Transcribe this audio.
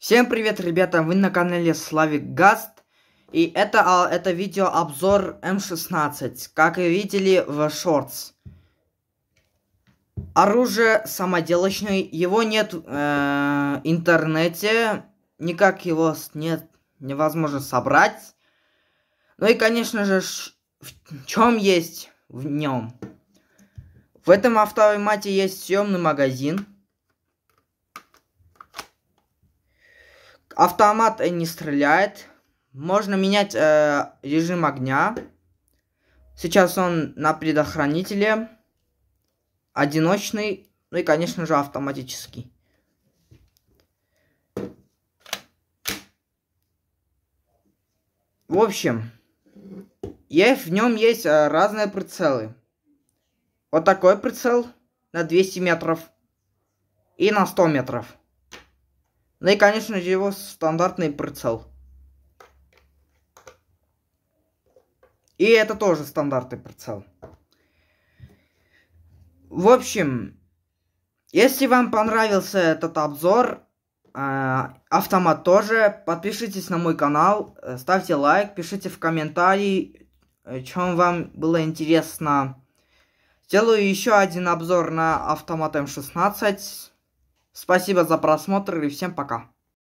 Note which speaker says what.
Speaker 1: Всем привет, ребята, вы на канале Славик Гаст, и это, а, это видео обзор М16, как и видели в шортс. Оружие самоделочное, его нет э, в э, интернете, никак его нет, невозможно собрать. Ну и, конечно же, в чем есть в нем? В этом автомате есть съемный магазин, Автомат э, не стреляет. Можно менять э, режим огня. Сейчас он на предохранителе. Одиночный. Ну и, конечно же, автоматический. В общем, есть, в нем есть э, разные прицелы. Вот такой прицел на 200 метров и на 100 метров. Ну и, конечно, же, его стандартный прицел. И это тоже стандартный прицел. В общем, если вам понравился этот обзор, а, автомат тоже, подпишитесь на мой канал, ставьте лайк, пишите в комментарии, э, чем вам было интересно. Сделаю еще один обзор на автомат М16. Спасибо за просмотр и всем пока.